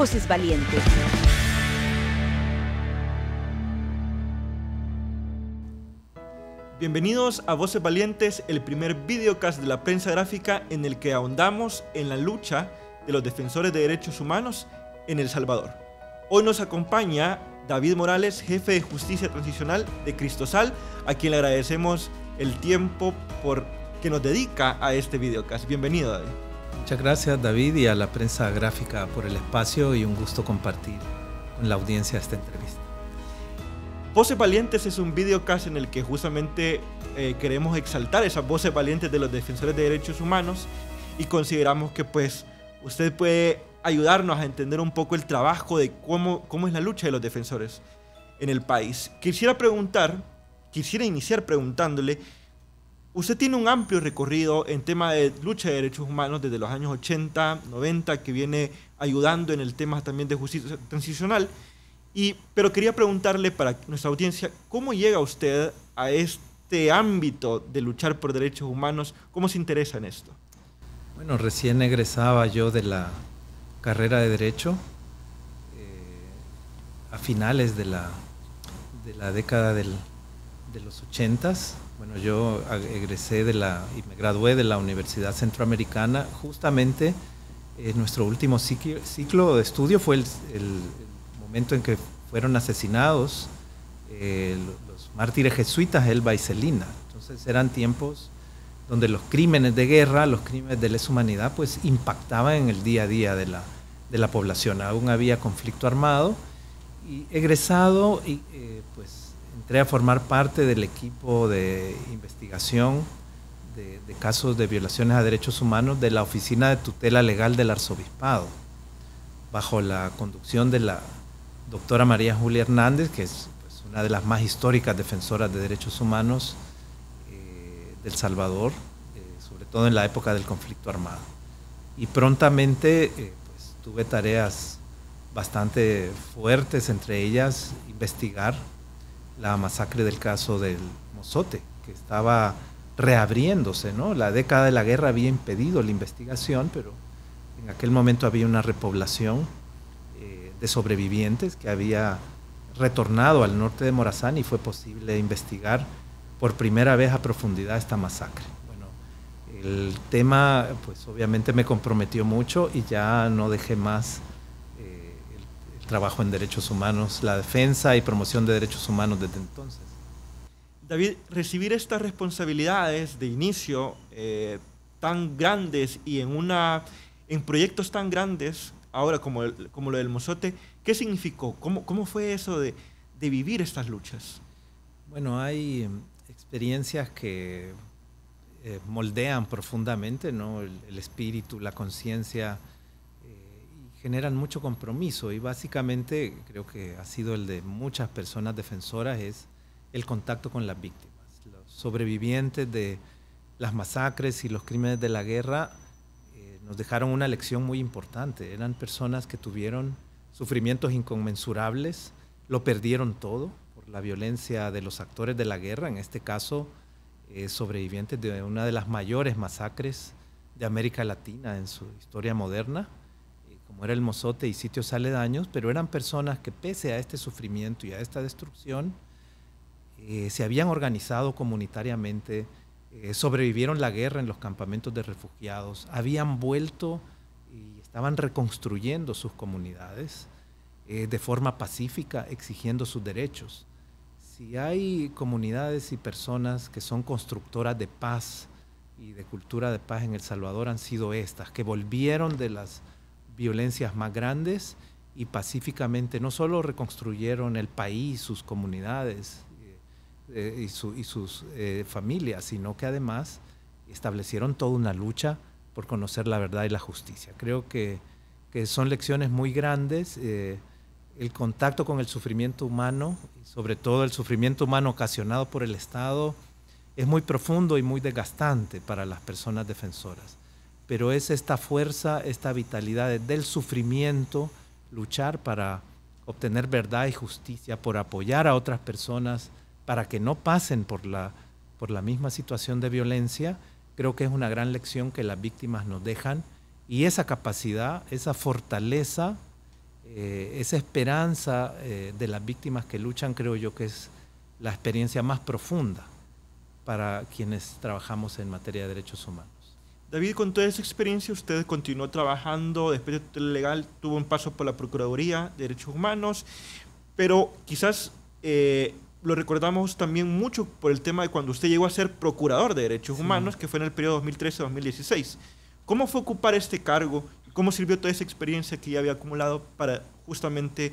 Voces Valientes Bienvenidos a Voces Valientes, el primer videocast de la prensa gráfica en el que ahondamos en la lucha de los defensores de derechos humanos en El Salvador. Hoy nos acompaña David Morales, jefe de justicia transicional de Cristosal, a quien le agradecemos el tiempo por que nos dedica a este videocast. Bienvenido, David. Muchas gracias David y a la prensa gráfica por el espacio y un gusto compartir con la audiencia esta entrevista. Voces Valientes es un videocast en el que justamente eh, queremos exaltar esas voces valientes de los defensores de derechos humanos y consideramos que pues usted puede ayudarnos a entender un poco el trabajo de cómo, cómo es la lucha de los defensores en el país. Quisiera preguntar, quisiera iniciar preguntándole Usted tiene un amplio recorrido en tema de lucha de derechos humanos desde los años 80, 90, que viene ayudando en el tema también de justicia transicional. Y, pero quería preguntarle para nuestra audiencia, ¿cómo llega usted a este ámbito de luchar por derechos humanos? ¿Cómo se interesa en esto? Bueno, recién egresaba yo de la carrera de Derecho eh, a finales de la, década de los 80 bueno, yo egresé de la y me gradué de la Universidad Centroamericana. Justamente eh, nuestro último ciclo de estudio fue el, momento en que fueron asesinados eh, los mártires jesuitas Elba y Celina. Entonces eran tiempos donde los crímenes de guerra, los crímenes de lesa humanidad, pues impactaban en el día a día de la, población. Aún había conflicto armado y egresado y eh, pues entré a formar parte del equipo de investigación de, casos de violaciones a derechos humanos de la Oficina de Tutela Legal del Arzobispado, bajo la conducción de la doctora María Julia Hernández, que es pues, una de las más históricas defensoras de derechos humanos eh, del Salvador, eh, sobre todo en la época del conflicto armado. Y prontamente eh, pues, tuve tareas bastante fuertes, entre ellas investigar la masacre del caso del Mozote, que estaba reabriéndose, ¿no? La década de la guerra había impedido la investigación, pero en aquel momento había una repoblación eh, de sobrevivientes que había retornado al norte de Morazán y fue posible investigar por primera vez a profundidad esta masacre. Bueno, el tema pues obviamente me comprometió mucho y ya no dejé más trabajo en derechos humanos, la defensa y promoción de derechos humanos desde entonces. David, recibir estas responsabilidades de inicio eh, tan grandes y en, una, en proyectos tan grandes, ahora como, como lo del Mozote, ¿qué significó? ¿Cómo, cómo fue eso de, de vivir estas luchas? Bueno, hay em, experiencias que eh, moldean profundamente ¿no? el, el espíritu, la conciencia generan mucho compromiso y básicamente creo que ha sido el de muchas personas defensoras es el contacto con las víctimas. Los sobrevivientes de las masacres y los crímenes de la guerra eh, nos dejaron una lección muy importante. Eran personas que tuvieron sufrimientos inconmensurables, lo perdieron todo por la violencia de los actores de la guerra, en este caso eh, sobrevivientes de una de las mayores masacres de América Latina en su historia moderna como era el Mozote y sitios aledaños, pero eran personas que pese a este sufrimiento y a esta destrucción, eh, se habían organizado comunitariamente, eh, sobrevivieron la guerra en los campamentos de refugiados, habían vuelto y estaban reconstruyendo sus comunidades eh, de forma pacífica, exigiendo sus derechos. Si hay comunidades y personas que son constructoras de paz y de cultura de paz en El Salvador, han sido estas, que volvieron de las violencias más grandes y pacíficamente no solo reconstruyeron el país, sus comunidades eh, eh, y, sus eh, familias, sino que además establecieron toda una lucha por conocer la verdad y la justicia. Creo que, son lecciones muy grandes. el contacto con el sufrimiento humano, sobre todo el sufrimiento humano ocasionado por el Estado, es muy profundo y muy desgastante para las personas defensoras pero es esta fuerza, esta vitalidad del sufrimiento, luchar para obtener verdad y justicia, por apoyar a otras personas para que no pasen por la, por la misma situación de violencia, creo que es una gran lección que las víctimas nos dejan y esa capacidad, esa fortaleza, eh, esa esperanza eh, de las víctimas que luchan, creo yo que es la experiencia más profunda para quienes trabajamos en materia de derechos humanos. David, con toda esa experiencia, usted continuó trabajando después de legal, tuvo un paso por la Procuraduría de Derechos Humanos, pero quizás eh, lo recordamos también mucho por el tema de cuando usted llegó a ser procurador de Derechos Humanos, que fue en el periodo 2013-2016. ¿Cómo fue ocupar este cargo? ¿Cómo sirvió toda esa experiencia que ya había acumulado para justamente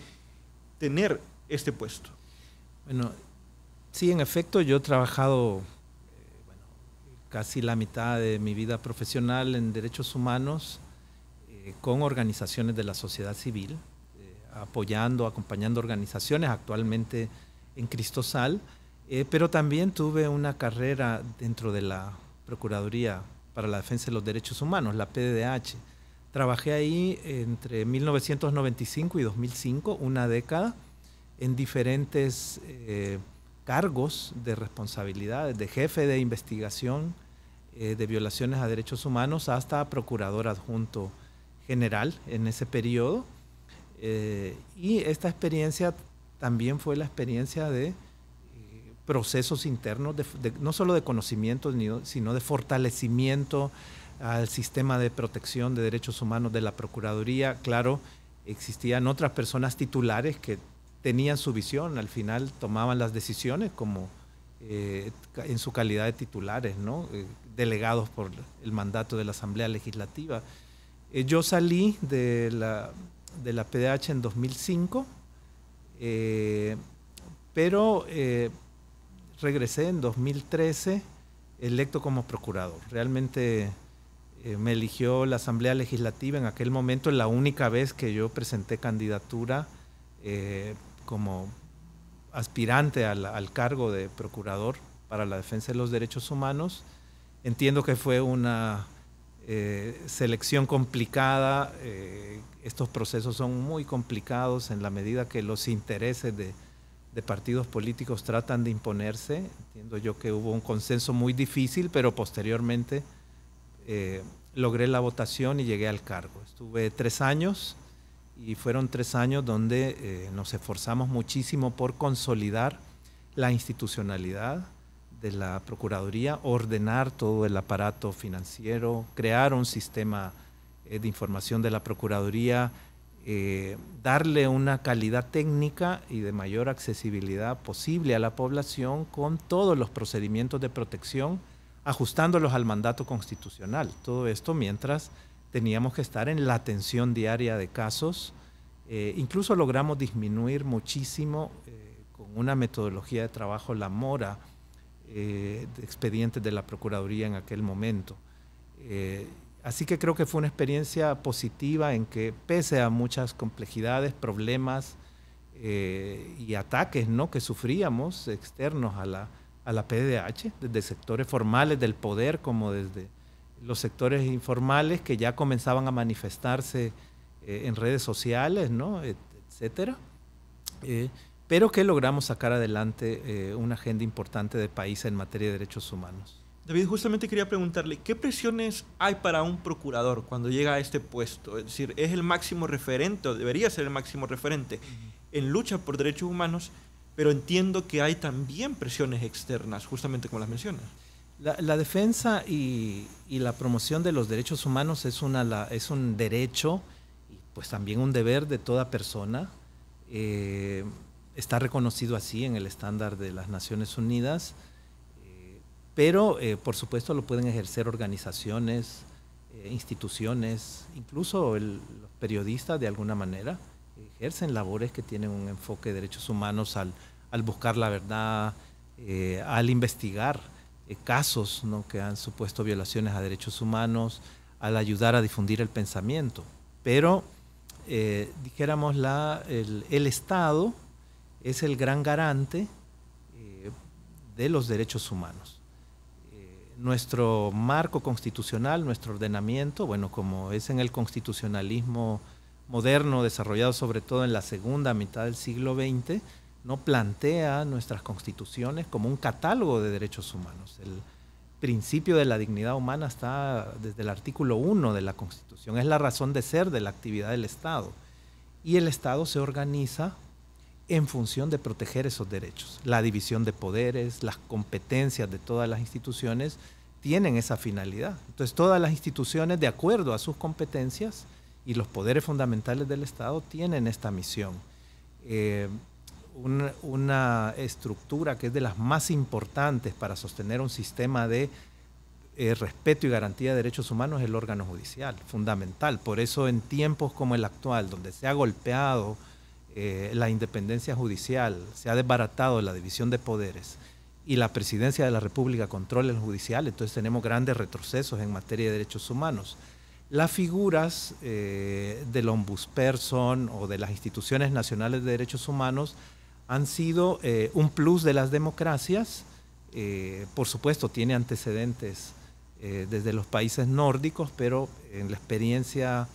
tener este puesto? Bueno, sí, en efecto, yo he trabajado casi la mitad de mi vida profesional en derechos humanos eh, con organizaciones de la sociedad civil, eh, apoyando, acompañando organizaciones actualmente en Cristosal, eh, pero también tuve una carrera dentro de la Procuraduría para la Defensa de los Derechos Humanos, la pdh Trabajé ahí entre 1995 y 2005, una década, en diferentes cargos de responsabilidades, de jefe de investigación eh, de violaciones a derechos humanos hasta procurador adjunto general en ese periodo. Eh, y esta experiencia también fue la experiencia de eh, procesos internos, no solo de conocimiento, sino de fortalecimiento al sistema de protección de derechos humanos de la Procuraduría. Claro, existían otras personas titulares que tenían su visión, al final tomaban las decisiones como eh, en su calidad de titulares, ¿no? Eh, delegados por el mandato de la Asamblea Legislativa. Eh, yo salí de la, de la PDH en 2005, pero regresé en 2013 electo como procurador. Realmente me eligió la Asamblea Legislativa en aquel momento, la única vez que yo presenté candidatura como aspirante al, cargo de procurador para la defensa de los derechos humanos. Entiendo que fue una eh, selección complicada, eh, estos procesos son muy complicados en la medida que los intereses de, partidos políticos tratan de imponerse. Entiendo yo que hubo un consenso muy difícil, pero posteriormente eh, logré la votación y llegué al cargo. Estuve tres años y fueron tres años donde eh, nos esforzamos muchísimo por consolidar la institucionalidad de la Procuraduría, ordenar todo el aparato financiero, crear un sistema eh, de información de la Procuraduría, eh, darle una calidad técnica y de mayor accesibilidad posible a la población con todos los procedimientos de protección, ajustándolos al mandato constitucional. Todo esto mientras teníamos que estar en la atención diaria de casos. Eh, incluso logramos disminuir muchísimo eh, con una metodología de trabajo, la mora, eh, de expedientes de la Procuraduría en aquel momento. así que creo que fue una experiencia positiva en que pese a muchas complejidades, problemas y ataques ¿no? que sufríamos externos a la, a la PDH, desde sectores formales del poder como desde los sectores informales que ya comenzaban a manifestarse eh, en redes sociales, ¿no? etcétera. Eh, pero que logramos sacar adelante eh, una agenda importante de país en materia de derechos humanos. David, justamente quería preguntarle, ¿qué presiones hay para un procurador cuando llega a este puesto? Es decir, es el máximo referente, o debería ser el máximo referente en lucha por derechos humanos, pero entiendo que hay también presiones externas, justamente como las mencionas. La, defensa y, la promoción de los derechos humanos es, una, es un derecho y pues también un deber de toda persona. Eh, está reconocido así en el estándar de las Naciones Unidas, eh, pero eh, por supuesto lo pueden ejercer organizaciones, instituciones, incluso los periodistas de alguna manera ejercen labores que tienen un enfoque de derechos humanos al buscar la verdad, al investigar eh, casos que han supuesto violaciones a derechos humanos al ayudar a difundir el pensamiento. Pero, eh, dijéramos, la, el, Estado es el gran garante eh, de los derechos humanos. nuestro marco constitucional, nuestro ordenamiento, bueno, como es en el constitucionalismo moderno desarrollado sobre todo en la segunda mitad del siglo XX, ¿no? plantea nuestras constituciones como un catálogo de derechos humanos. El principio de la dignidad humana está desde el artículo 1 de la Constitución, es la razón de ser de la actividad del Estado. Y el Estado se organiza en función de proteger esos derechos. La división de poderes, las competencias de todas las instituciones tienen esa finalidad. Entonces todas las instituciones, de acuerdo a sus competencias y los poderes fundamentales del Estado, tienen esta misión. Eh, una estructura que es de las más importantes para sostener un sistema de eh, respeto y garantía de derechos humanos es el órgano judicial, fundamental. Por eso en tiempos como el actual, donde se ha golpeado eh, la independencia judicial, se ha desbaratado la división de poderes y la presidencia de la República controla el judicial, entonces tenemos grandes retrocesos en materia de derechos humanos. Las figuras eh, del ombudsperson o de las instituciones nacionales de derechos humanos han sido eh, un plus de las democracias. Eh, por supuesto, tiene antecedentes eh, desde los países nórdicos, pero en la experiencia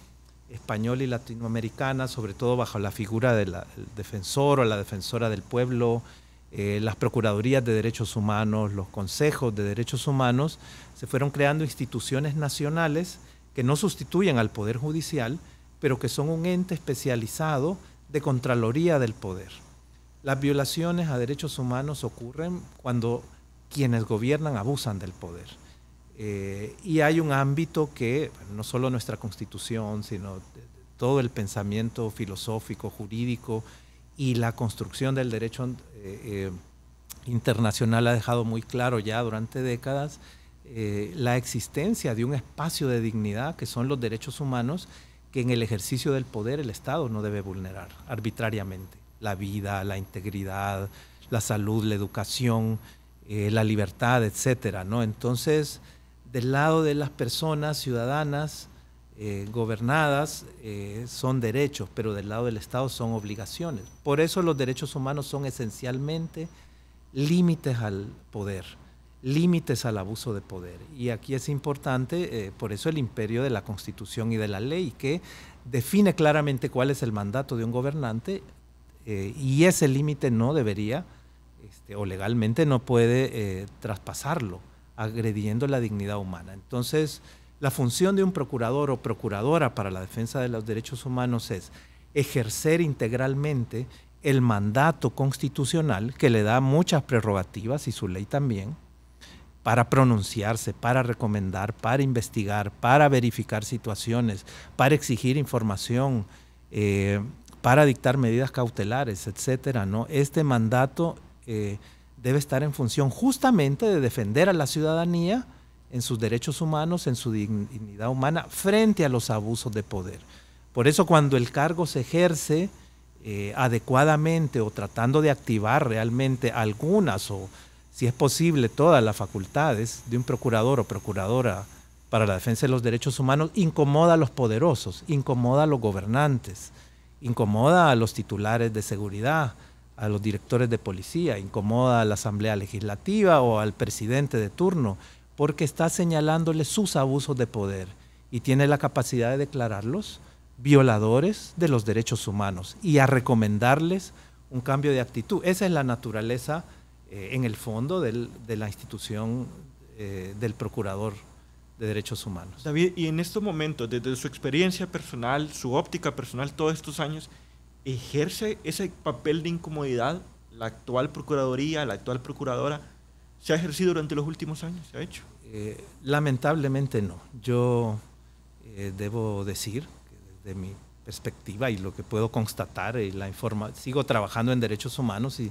española y latinoamericana, sobre todo bajo la figura del defensor o la defensora del pueblo, las procuradurías de derechos humanos, los consejos de derechos humanos, se fueron creando instituciones nacionales que no sustituyen al Poder Judicial, pero que son un ente especializado de Contraloría del Poder. Las violaciones a derechos humanos ocurren cuando quienes gobiernan abusan del poder. Eh, y hay un ámbito que no solo nuestra constitución, sino todo el pensamiento filosófico, jurídico y la construcción del derecho eh, eh, internacional ha dejado muy claro ya durante décadas la existencia de un espacio de dignidad que son los derechos humanos que en el ejercicio del poder el Estado no debe vulnerar arbitrariamente la vida, la integridad, la salud, la educación, eh, la libertad, etcétera, ¿no? Entonces, del lado de las personas ciudadanas eh, gobernadas eh, son derechos, pero del lado del Estado son obligaciones. Por eso los derechos humanos son esencialmente límites al poder, límites al abuso de poder. Y aquí es importante, por eso el imperio de la Constitución y de la ley, que define claramente cuál es el mandato de un gobernante eh, y ese límite no debería este, o legalmente no puede eh, traspasarlo, agrediendo la dignidad humana. Entonces, la función de un procurador o procuradora para la defensa de los derechos humanos es ejercer integralmente el mandato constitucional que le da muchas prerrogativas y su ley también para pronunciarse, para recomendar, para investigar, para verificar situaciones, para exigir información, eh, para dictar medidas cautelares, etcétera. ¿no? Este mandato eh, debe estar en función justamente de defender a la ciudadanía en sus derechos humanos, en su dignidad humana, frente a los abusos de poder. Por eso cuando el cargo se ejerce eh, adecuadamente o tratando de activar realmente algunas o, si es posible, todas las facultades de un procurador o procuradora para la defensa de los derechos humanos, incomoda a los poderosos, incomoda a los gobernantes incomoda a los titulares de seguridad, a los directores de policía, incomoda a la Asamblea Legislativa o al presidente de turno, porque está señalándole sus abusos de poder y tiene la capacidad de declararlos violadores de los derechos humanos y a recomendarles un cambio de actitud. Esa es la naturaleza eh, en el fondo de la institución eh, del procurador de derechos humanos. David, y en estos momentos, desde su experiencia personal, su óptica personal, todos estos años, ¿ejerce ese papel de incomodidad la actual Procuraduría, la actual Procuradora? ¿Se ha ejercido durante los últimos años? ¿Se ha hecho? Eh, lamentablemente no. Yo eh, debo decir que desde mi perspectiva y lo que puedo constatar, y la informa sigo trabajando en derechos humanos y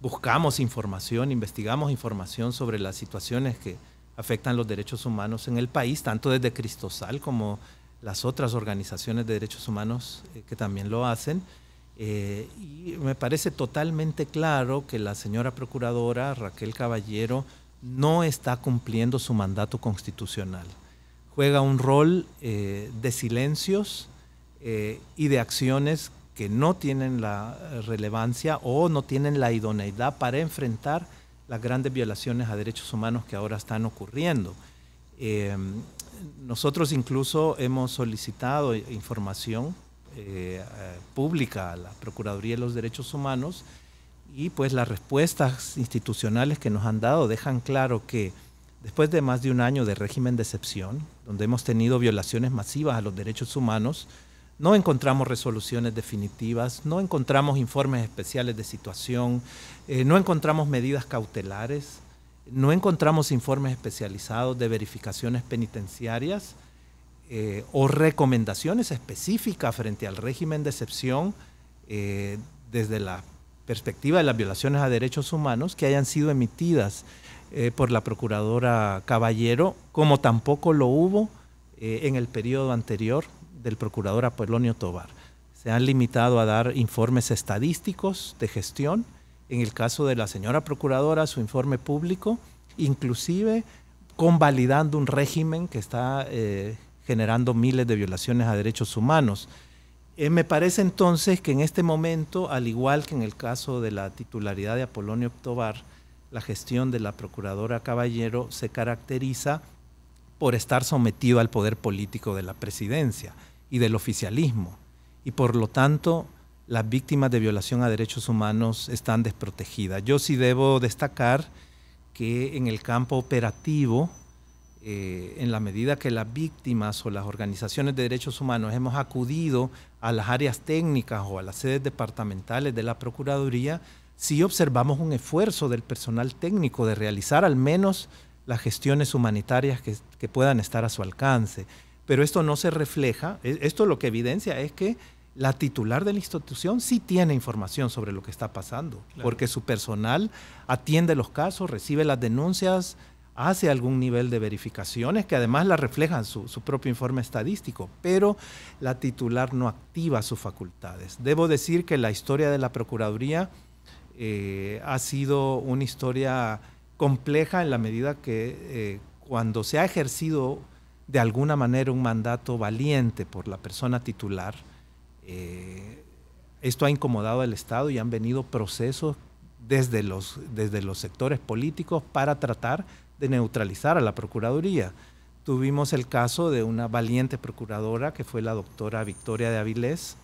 buscamos información, investigamos información sobre las situaciones que afectan los derechos humanos en el país, tanto desde Cristosal como las otras organizaciones de derechos humanos eh, que también lo hacen. Eh, y me parece totalmente claro que la señora procuradora Raquel Caballero no está cumpliendo su mandato constitucional. Juega un rol eh, de silencios y de acciones que no tienen la relevancia o no tienen la idoneidad para enfrentar las grandes violaciones a derechos humanos que ahora están ocurriendo. Eh, nosotros incluso hemos solicitado información eh, pública a la Procuraduría de los Derechos Humanos y pues las respuestas institucionales que nos han dado dejan claro que después de más de un año de régimen de excepción, donde hemos tenido violaciones masivas a los derechos humanos, no encontramos resoluciones definitivas, no encontramos informes especiales de situación, eh, no encontramos medidas cautelares, no encontramos informes especializados de verificaciones penitenciarias eh, o recomendaciones específicas frente al régimen de excepción eh, desde la perspectiva de las violaciones a derechos humanos que hayan sido emitidas por la Procuradora Caballero, como tampoco lo hubo en el periodo anterior del procurador Apolonio Tobar. Se han limitado a dar informes estadísticos de gestión. En el caso de la señora procuradora, su informe público, inclusive convalidando un régimen que está eh, generando miles de violaciones a derechos humanos. Eh, me parece entonces que en este momento, al igual que en el caso de la titularidad de Apolonio Tobar, la gestión de la procuradora Caballero se caracteriza por estar sometido al poder político de la presidencia y del oficialismo. Y por lo tanto, las víctimas de violación a derechos humanos están desprotegidas. Yo sí debo destacar que en el campo operativo, eh, en la medida que las víctimas o las organizaciones de derechos humanos hemos acudido a las áreas técnicas o a las sedes departamentales de la Procuraduría, sí observamos un esfuerzo del personal técnico de realizar al menos las gestiones humanitarias que puedan estar a su alcance pero esto no se refleja, e, esto lo que evidencia es que la titular de la institución sí tiene información sobre lo que está pasando, porque su personal atiende los casos, recibe las denuncias, hace algún nivel de verificaciones que además la reflejan su, propio informe estadístico, pero la titular no activa sus facultades. Debo decir que la historia de la Procuraduría eh, ha sido una historia compleja en la medida que eh, cuando se ha ejercido de alguna manera un mandato valiente por la persona titular. Eh, esto ha incomodado al Estado y han venido procesos desde los, desde los sectores políticos para tratar de neutralizar a la Procuraduría. Tuvimos el caso de una valiente procuradora que fue la doctora Victoria de Avilés.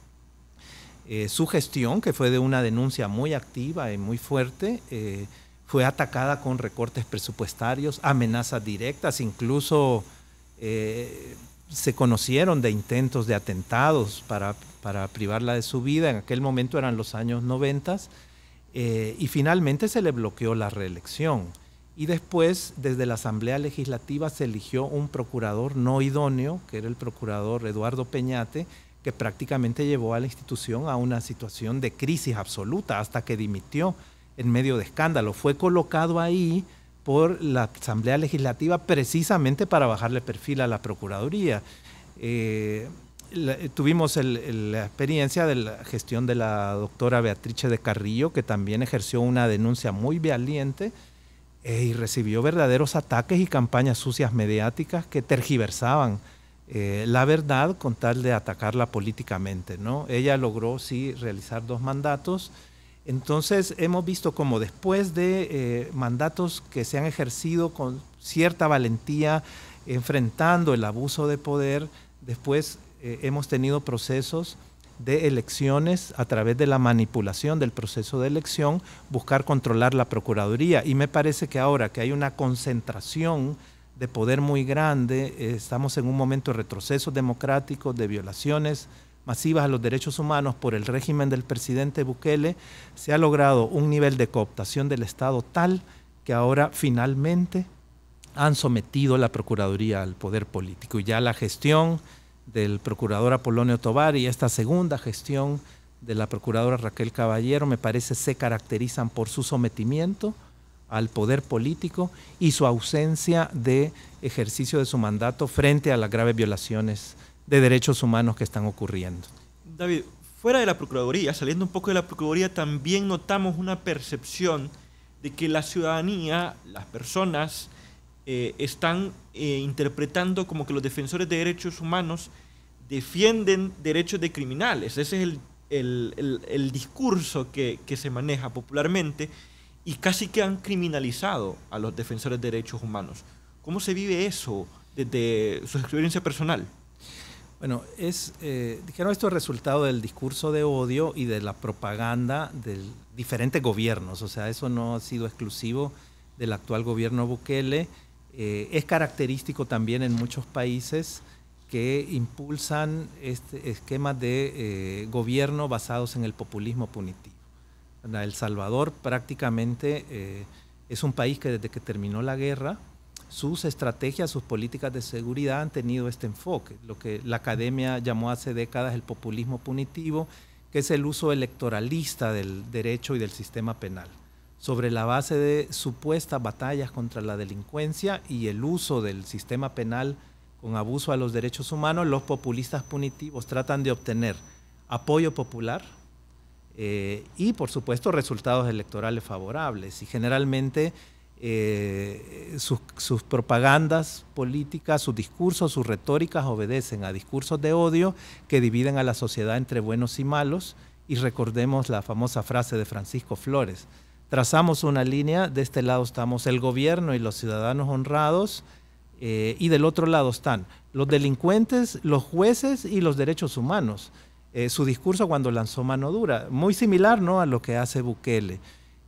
Eh, su gestión, que fue de una denuncia muy activa y muy fuerte, eh, fue atacada con recortes presupuestarios, amenazas directas, incluso eh, se conocieron de intentos de atentados para, privarla de su vida, en aquel momento eran los años 90, eh, y finalmente se le bloqueó la reelección. Y después, desde la Asamblea Legislativa, se eligió un procurador no idóneo, que era el procurador Eduardo Peñate, que prácticamente llevó a la institución a una situación de crisis absoluta hasta que dimitió en medio de escándalo. Fue colocado ahí por la Asamblea Legislativa precisamente para bajarle perfil a la Procuraduría. Eh, eh, tuvimos la experiencia de la gestión de la doctora Beatrice de Carrillo, que también ejerció una denuncia muy valiente eh, y recibió verdaderos ataques y campañas sucias mediáticas que tergiversaban la verdad con tal de atacarla políticamente. ¿no? Ella logró, sí, realizar dos mandatos entonces hemos visto como después de eh, mandatos que se han ejercido con cierta valentía, enfrentando el abuso de poder, después eh, hemos tenido procesos de elecciones a través de la manipulación del proceso de elección, buscar controlar la Procuraduría. Y me parece que ahora que hay una concentración de poder muy grande, eh, estamos en un momento de retroceso democrático de violaciones masivas a los derechos humanos por el régimen del presidente Bukele, se ha logrado un nivel de cooptación del Estado tal que ahora finalmente han sometido la Procuraduría al poder político. Y ya la gestión del procurador Apolonio Tobar y esta segunda gestión de la procuradora Raquel Caballero, me parece, se caracterizan por su sometimiento al poder político y su ausencia de ejercicio de su mandato frente a las graves violaciones de derechos humanos que están ocurriendo. David, fuera de la Procuraduría, saliendo un poco de la Procuraduría, también notamos una percepción de que la ciudadanía, las personas, eh, están eh, interpretando como que los defensores de derechos humanos defienden derechos de criminales. Ese es el, discurso que, que, se maneja popularmente y casi que han criminalizado a los defensores de derechos humanos. ¿Cómo se vive eso desde su experiencia personal? Bueno, es, eh, dijeron esto es resultado del discurso de odio y de la propaganda de diferentes gobiernos, o sea, eso no ha sido exclusivo del actual gobierno Bukele. Eh, es característico también en muchos países que impulsan este esquema de eh, gobierno basados en el populismo punitivo. El Salvador prácticamente eh, es un país que desde que terminó la guerra, sus estrategias, sus políticas de seguridad han tenido este enfoque, lo que la academia llamó hace décadas el populismo punitivo, que es el uso electoralista del derecho y del sistema penal, sobre la base de supuestas batallas contra la delincuencia y el uso del sistema penal con abuso a los derechos humanos, los populistas punitivos tratan de obtener apoyo popular eh, y, por supuesto, resultados electorales favorables. Y generalmente eh, sus, propagandas políticas, sus discursos, sus retóricas obedecen a discursos de odio que dividen a la sociedad entre buenos y malos. Y recordemos la famosa frase de Francisco Flores. Trazamos una línea, de este lado estamos el gobierno y los ciudadanos honrados, eh, y del otro lado están los delincuentes, los jueces y los derechos humanos. Eh, su discurso cuando lanzó mano dura, muy similar ¿no? a lo que hace Bukele.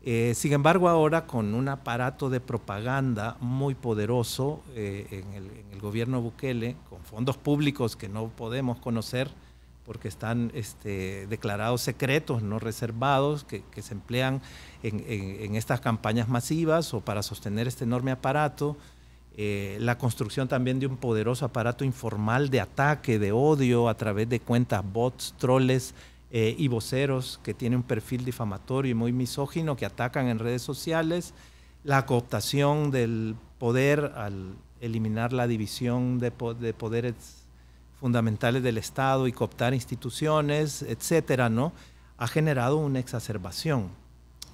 Eh, sin embargo, ahora con un aparato de propaganda muy poderoso eh, en, el, gobierno Bukele, con fondos públicos que no podemos conocer porque están este, declarados secretos, no reservados, que, se emplean en, estas campañas masivas o para sostener este enorme aparato, eh, la construcción también de un poderoso aparato informal de ataque, de odio, a través de cuentas bots, troles, eh, y voceros que tienen un perfil difamatorio y muy misógino que atacan en redes sociales, la cooptación del poder al eliminar la división de, poderes fundamentales del Estado y cooptar instituciones, etcétera, ¿no? ha generado una exacerbación.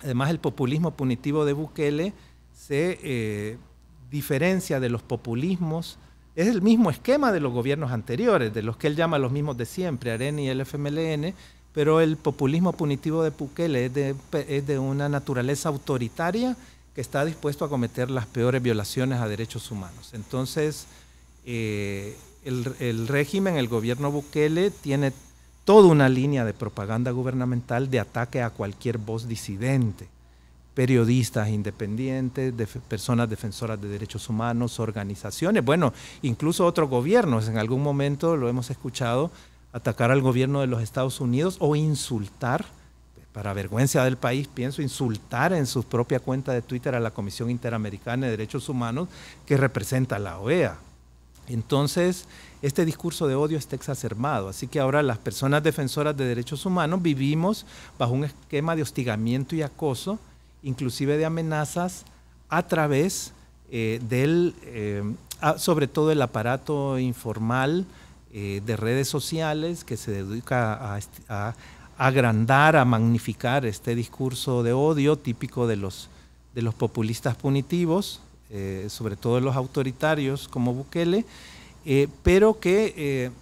Además, el populismo punitivo de Bukele se eh, diferencia de los populismos, es el mismo esquema de los gobiernos anteriores, de los que él llama los mismos de siempre, AREN y el FMLN, pero el populismo punitivo de Bukele es de, es de una naturaleza autoritaria que está dispuesto a cometer las peores violaciones a derechos humanos. Entonces, eh, el, el, régimen, el gobierno Bukele, tiene toda una línea de propaganda gubernamental de ataque a cualquier voz disidente, periodistas independientes, de, personas defensoras de derechos humanos, organizaciones, bueno, incluso otros gobiernos, en algún momento lo hemos escuchado, atacar al gobierno de los Estados Unidos o insultar, para vergüenza del país, pienso, insultar en su propia cuenta de Twitter a la Comisión Interamericana de Derechos Humanos que representa la OEA. Entonces, este discurso de odio está exacerbado, así que ahora las personas defensoras de derechos humanos vivimos bajo un esquema de hostigamiento y acoso, inclusive de amenazas a través eh, del, eh, sobre todo el aparato informal, eh, de redes sociales que se dedica a, agrandar, a magnificar este discurso de odio típico de los, de los populistas punitivos, eh, sobre todo los autoritarios como Bukele, eh, pero que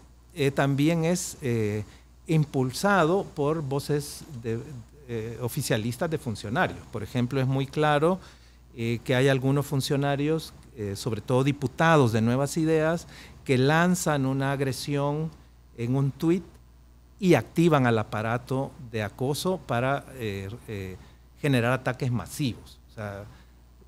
también es impulsado por voces oficialistas de funcionarios. Por ejemplo, es muy claro que hay algunos funcionarios, sobre todo diputados de Nuevas Ideas, que lanzan una agresión en un tuit y activan al aparato de acoso para eh, eh, generar ataques masivos.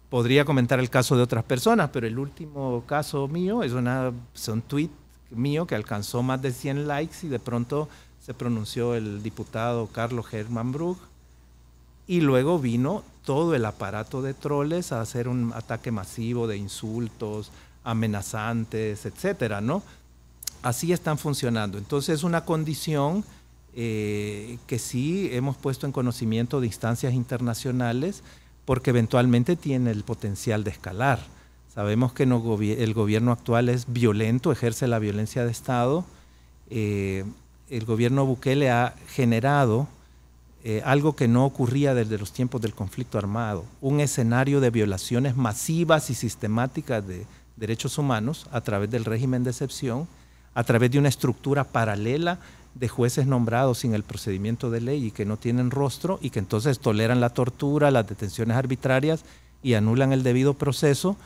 podría comentar el caso de otras personas, pero el último caso mío es, una, es un tuit mío que alcanzó más de 100 likes y de pronto se pronunció el diputado Carlos Herman Brug y luego vino todo el aparato de troles a hacer un ataque masivo de insultos, amenazantes, etcétera, ¿no? Así están funcionando. Entonces, es una condición eh, que sí hemos puesto en conocimiento de instancias internacionales porque eventualmente tiene el potencial de escalar. Sabemos que el gobierno actual es violento, ejerce la violencia de Estado. Eh, el gobierno Bukele ha generado eh, algo que no ocurría desde los tiempos del conflicto armado, un escenario de violaciones masivas y sistemáticas de, derechos humanos a través del régimen de excepción, a través de una estructura paralela de jueces nombrados sin el procedimiento de ley y que no tienen rostro y que entonces toleran la tortura, las detenciones arbitrarias y anulan el debido proceso,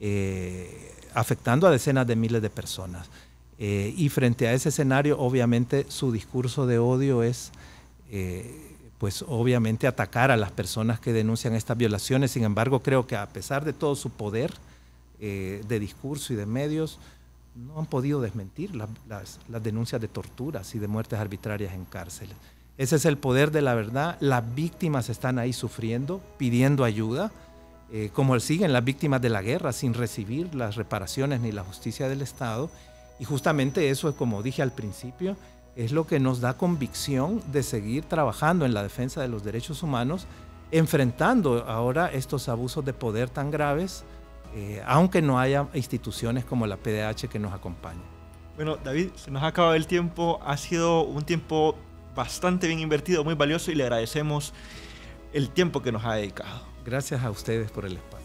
eh, afectando a decenas de miles de personas. Eh, y frente a ese escenario, obviamente, su discurso de odio es, eh, pues obviamente, atacar a las personas que denuncian estas violaciones. Sin embargo, creo que a pesar de todo su poder, eh, de discurso y de medios no han podido desmentir las, denuncias de torturas y de muertes arbitrarias en cárceles. Ese es el poder de la verdad. Las víctimas están ahí sufriendo, pidiendo ayuda, eh, como siguen las víctimas de la guerra sin recibir las reparaciones ni la justicia del Estado. Y justamente eso, como dije al principio, es lo que nos da convicción de seguir trabajando en la defensa de los derechos humanos, enfrentando ahora estos abusos de poder tan graves eh, aunque no haya instituciones como la PDH que nos acompañen. Bueno, David, se nos ha acabado el tiempo, ha sido un tiempo bastante bien invertido, muy valioso y le agradecemos el tiempo que nos ha dedicado. Gracias a ustedes por el espacio.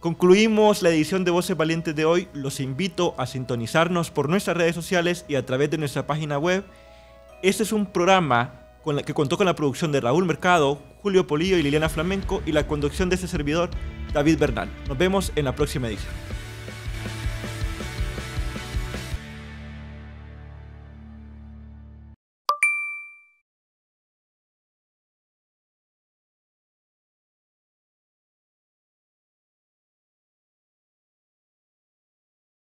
Concluimos la edición de Voces Valientes de hoy. Los invito a sintonizarnos por nuestras redes sociales y a través de nuestra página web. Este es un programa con que contó con la producción de Raúl Mercado, Julio Polillo y Liliana Flamenco y la conducción de este servidor, David Bernal. Nos vemos en la próxima edición.